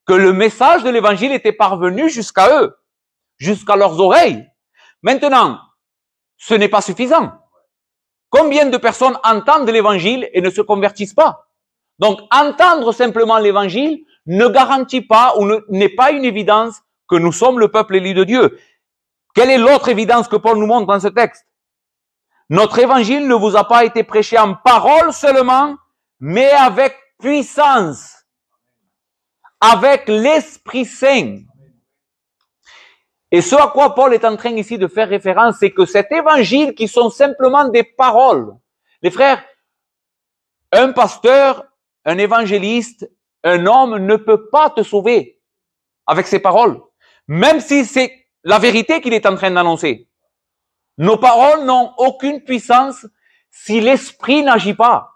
que le message de l'évangile était parvenu jusqu'à eux, jusqu'à leurs oreilles. Maintenant, ce n'est pas suffisant. Combien de personnes entendent l'évangile et ne se convertissent pas Donc, entendre simplement l'évangile ne garantit pas ou n'est pas une évidence que nous sommes le peuple élu de Dieu. Quelle est l'autre évidence que Paul nous montre dans ce texte notre évangile ne vous a pas été prêché en parole seulement, mais avec puissance, avec l'Esprit Saint. Et ce à quoi Paul est en train ici de faire référence, c'est que cet évangile qui sont simplement des paroles, les frères, un pasteur, un évangéliste, un homme ne peut pas te sauver avec ses paroles, même si c'est la vérité qu'il est en train d'annoncer. Nos paroles n'ont aucune puissance si l'esprit n'agit pas.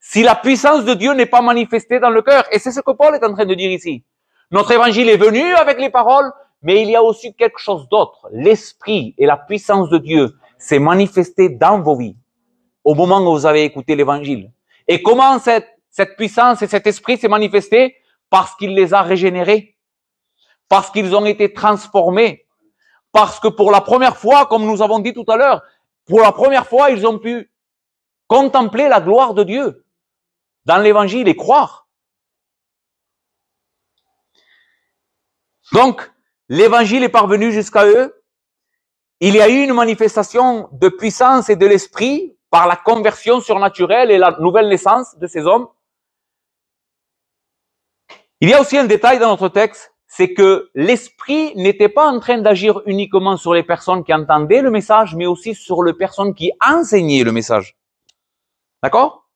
Si la puissance de Dieu n'est pas manifestée dans le cœur. Et c'est ce que Paul est en train de dire ici. Notre évangile est venu avec les paroles, mais il y a aussi quelque chose d'autre. L'esprit et la puissance de Dieu s'est manifestée dans vos vies au moment où vous avez écouté l'évangile. Et comment cette, puissance et cet esprit s'est manifestée Parce qu'il les a régénérés. Parce qu'ils ont été transformés parce que pour la première fois, comme nous avons dit tout à l'heure, pour la première fois, ils ont pu contempler la gloire de Dieu dans l'évangile et croire. Donc, l'évangile est parvenu jusqu'à eux. Il y a eu une manifestation de puissance et de l'esprit par la conversion surnaturelle et la nouvelle naissance de ces hommes. Il y a aussi un détail dans notre texte c'est que l'esprit n'était pas en train d'agir uniquement sur les personnes qui entendaient le message, mais aussi sur les personnes qui enseignaient le message. D'accord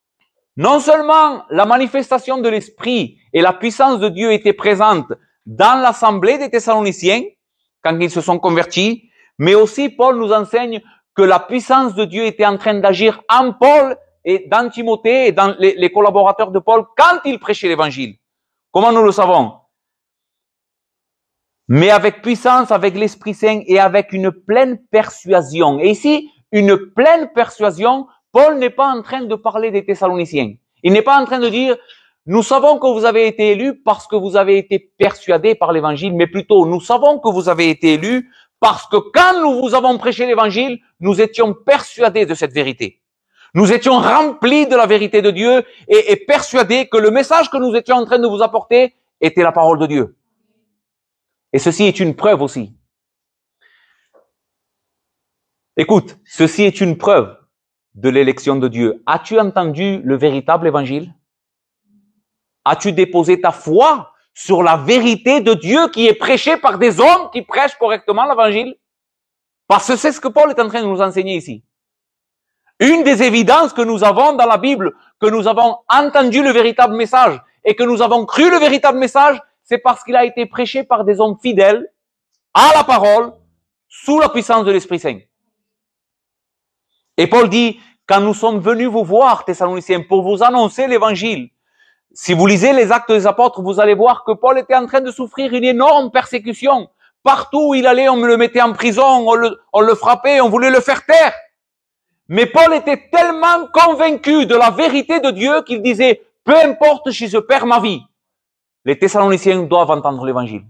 Non seulement la manifestation de l'esprit et la puissance de Dieu étaient présentes dans l'assemblée des Thessaloniciens, quand ils se sont convertis, mais aussi Paul nous enseigne que la puissance de Dieu était en train d'agir en Paul et dans Timothée et dans les, collaborateurs de Paul quand ils prêchaient l'évangile. Comment nous le savons mais avec puissance, avec l'Esprit Saint et avec une pleine persuasion. Et ici, une pleine persuasion, Paul n'est pas en train de parler des Thessaloniciens. Il n'est pas en train de dire, nous savons que vous avez été élus parce que vous avez été persuadés par l'Évangile, mais plutôt, nous savons que vous avez été élus parce que quand nous vous avons prêché l'Évangile, nous étions persuadés de cette vérité. Nous étions remplis de la vérité de Dieu et, et persuadés que le message que nous étions en train de vous apporter était la parole de Dieu. Et ceci est une preuve aussi. Écoute, ceci est une preuve de l'élection de Dieu. As-tu entendu le véritable évangile As-tu déposé ta foi sur la vérité de Dieu qui est prêchée par des hommes qui prêchent correctement l'évangile Parce que c'est ce que Paul est en train de nous enseigner ici. Une des évidences que nous avons dans la Bible, que nous avons entendu le véritable message et que nous avons cru le véritable message, c'est parce qu'il a été prêché par des hommes fidèles à la parole, sous la puissance de l'Esprit Saint. Et Paul dit, quand nous sommes venus vous voir, Thessaloniciens, pour vous annoncer l'évangile, si vous lisez les actes des apôtres, vous allez voir que Paul était en train de souffrir une énorme persécution. Partout où il allait, on le mettait en prison, on le, frappait, on voulait le faire taire. Mais Paul était tellement convaincu de la vérité de Dieu qu'il disait, peu importe si je perds ma vie, les Thessaloniciens doivent entendre l'évangile.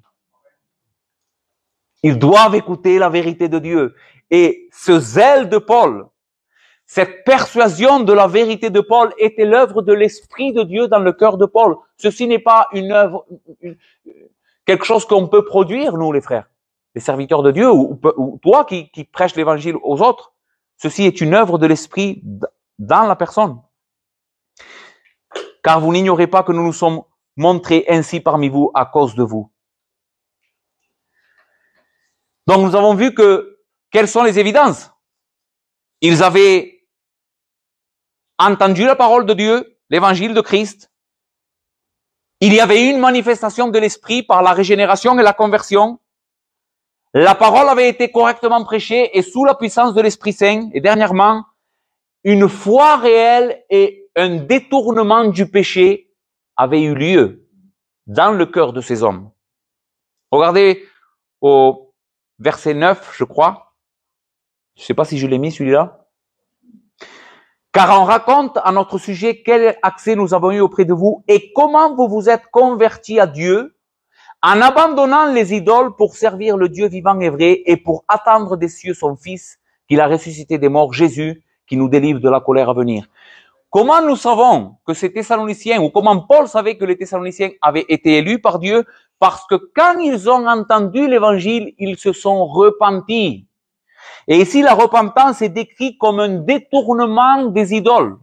Ils doivent écouter la vérité de Dieu. Et ce zèle de Paul, cette persuasion de la vérité de Paul était l'œuvre de l'Esprit de Dieu dans le cœur de Paul. Ceci n'est pas une œuvre, quelque chose qu'on peut produire, nous les frères, les serviteurs de Dieu, ou, toi qui, qui prêches l'évangile aux autres. Ceci est une œuvre de l'Esprit dans la personne. Car vous n'ignorez pas que nous nous sommes montré ainsi parmi vous à cause de vous. Donc nous avons vu que quelles sont les évidences Ils avaient entendu la parole de Dieu, l'évangile de Christ. Il y avait une manifestation de l'esprit par la régénération et la conversion. La parole avait été correctement prêchée et sous la puissance de l'Esprit Saint. Et dernièrement, une foi réelle et un détournement du péché avait eu lieu dans le cœur de ces hommes. Regardez au verset 9, je crois. Je ne sais pas si je l'ai mis celui-là. Car on raconte à notre sujet quel accès nous avons eu auprès de vous et comment vous vous êtes convertis à Dieu en abandonnant les idoles pour servir le Dieu vivant et vrai et pour attendre des cieux son Fils qu'il a ressuscité des morts, Jésus, qui nous délivre de la colère à venir. Comment nous savons que ces Thessaloniciens, ou comment Paul savait que les Thessaloniciens avaient été élus par Dieu Parce que quand ils ont entendu l'évangile, ils se sont repentis. Et ici, la repentance est décrite comme un détournement des idoles,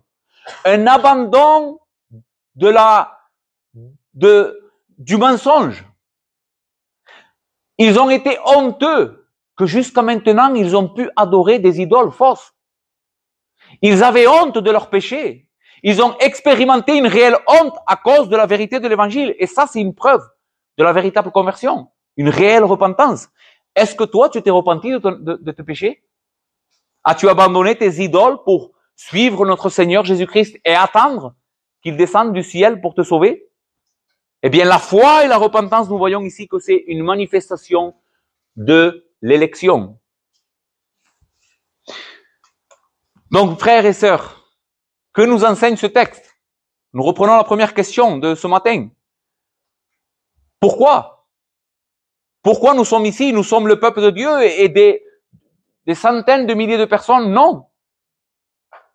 un abandon de la, de, du mensonge. Ils ont été honteux que jusqu'à maintenant, ils ont pu adorer des idoles fausses. Ils avaient honte de leur péché. Ils ont expérimenté une réelle honte à cause de la vérité de l'évangile. Et ça, c'est une preuve de la véritable conversion, une réelle repentance. Est-ce que toi, tu t'es repenti de, de tes péchés As-tu abandonné tes idoles pour suivre notre Seigneur Jésus-Christ et attendre qu'il descende du ciel pour te sauver Eh bien, la foi et la repentance, nous voyons ici que c'est une manifestation de l'élection. Donc, frères et sœurs, que nous enseigne ce texte Nous reprenons la première question de ce matin. Pourquoi Pourquoi nous sommes ici Nous sommes le peuple de Dieu et des, des centaines de milliers de personnes Non.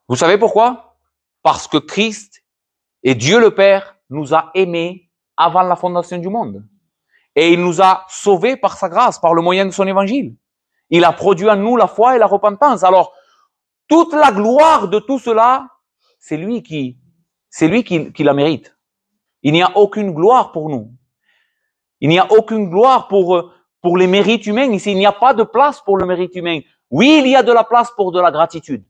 Vous savez pourquoi Parce que Christ et Dieu le Père nous a aimés avant la fondation du monde. Et il nous a sauvés par sa grâce, par le moyen de son évangile. Il a produit en nous la foi et la repentance. Alors, toute la gloire de tout cela, c'est lui qui, c'est lui qui, la mérite. Il n'y a aucune gloire pour nous. Il n'y a aucune gloire pour, pour les mérites humains. Ici, il n'y a pas de place pour le mérite humain. Oui, il y a de la place pour de la gratitude.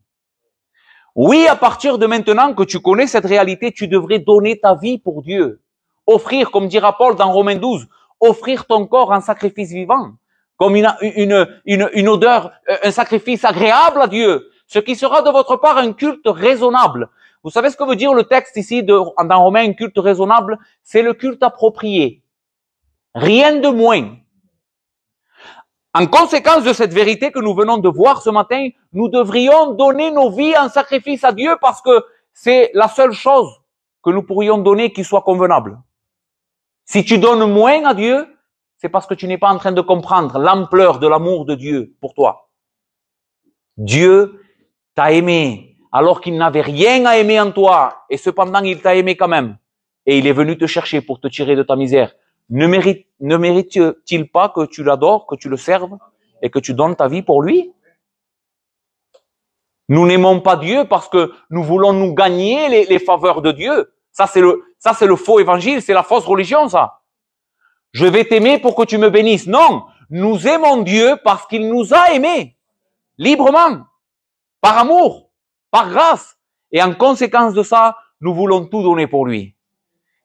Oui, à partir de maintenant que tu connais cette réalité, tu devrais donner ta vie pour Dieu. Offrir, comme dira Paul dans Romains 12, offrir ton corps en sacrifice vivant, comme une, une, une odeur, euh, un sacrifice agréable à Dieu, ce qui sera de votre part un culte raisonnable. Vous savez ce que veut dire le texte ici de, dans Romain, un culte raisonnable C'est le culte approprié. Rien de moins. En conséquence de cette vérité que nous venons de voir ce matin, nous devrions donner nos vies en sacrifice à Dieu parce que c'est la seule chose que nous pourrions donner qui soit convenable. Si tu donnes moins à Dieu, c'est parce que tu n'es pas en train de comprendre l'ampleur de l'amour de Dieu pour toi. Dieu T'as aimé alors qu'il n'avait rien à aimer en toi, et cependant il t'a aimé quand même, et il est venu te chercher pour te tirer de ta misère, ne mérite, ne t il pas que tu l'adores, que tu le serves et que tu donnes ta vie pour lui Nous n'aimons pas Dieu parce que nous voulons nous gagner les, faveurs de Dieu. Ça c'est le, ça c'est le faux évangile, c'est la fausse religion ça. Je vais t'aimer pour que tu me bénisses. Non, nous aimons Dieu parce qu'il nous a aimés librement par amour, par grâce. Et en conséquence de ça, nous voulons tout donner pour lui.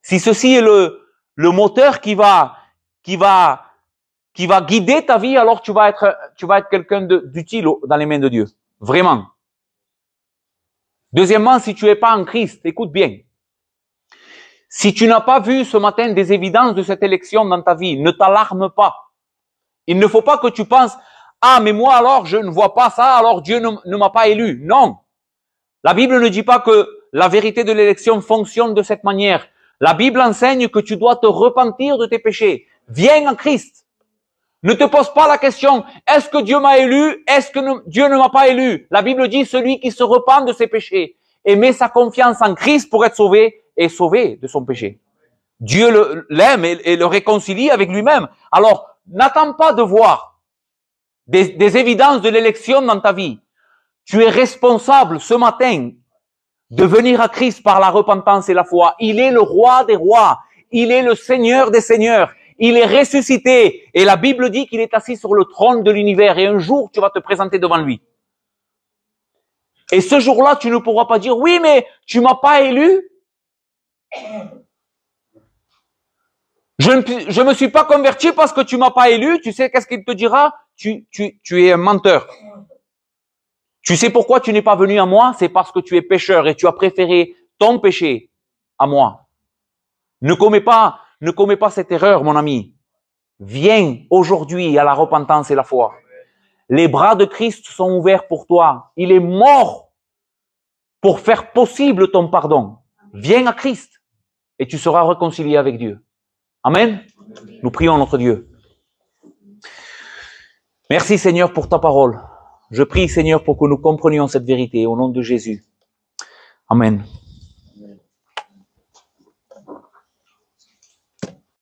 Si ceci est le, le moteur qui va, qui va, qui va guider ta vie, alors tu vas être, tu vas être quelqu'un d'utile dans les mains de Dieu. Vraiment. Deuxièmement, si tu n'es pas en Christ, écoute bien. Si tu n'as pas vu ce matin des évidences de cette élection dans ta vie, ne t'alarme pas. Il ne faut pas que tu penses, ah, mais moi alors, je ne vois pas ça, alors Dieu ne, m'a pas élu. Non. La Bible ne dit pas que la vérité de l'élection fonctionne de cette manière. La Bible enseigne que tu dois te repentir de tes péchés. Viens en Christ. Ne te pose pas la question, est-ce que Dieu m'a élu Est-ce que Dieu ne m'a pas élu La Bible dit, celui qui se repent de ses péchés et met sa confiance en Christ pour être sauvé est sauvé de son péché. Dieu l'aime et le réconcilie avec lui-même. Alors, n'attends pas de voir des, évidences de l'élection dans ta vie. Tu es responsable ce matin de venir à Christ par la repentance et la foi. Il est le roi des rois. Il est le Seigneur des seigneurs. Il est ressuscité. Et la Bible dit qu'il est assis sur le trône de l'univers. Et un jour, tu vas te présenter devant lui. Et ce jour-là, tu ne pourras pas dire, oui, mais tu m'as pas élu. Je ne je me suis pas converti parce que tu m'as pas élu. Tu sais qu'est-ce qu'il te dira? tu, tu, tu es un menteur. Tu sais pourquoi tu n'es pas venu à moi C'est parce que tu es pécheur et tu as préféré ton péché à moi. Ne commets pas, ne commets pas cette erreur, mon ami. Viens aujourd'hui à la repentance et la foi. Les bras de Christ sont ouverts pour toi. Il est mort pour faire possible ton pardon. Viens à Christ et tu seras réconcilié avec Dieu. Amen. Nous prions notre Dieu. Merci Seigneur pour ta parole. Je prie Seigneur pour que nous comprenions cette vérité au nom de Jésus. Amen.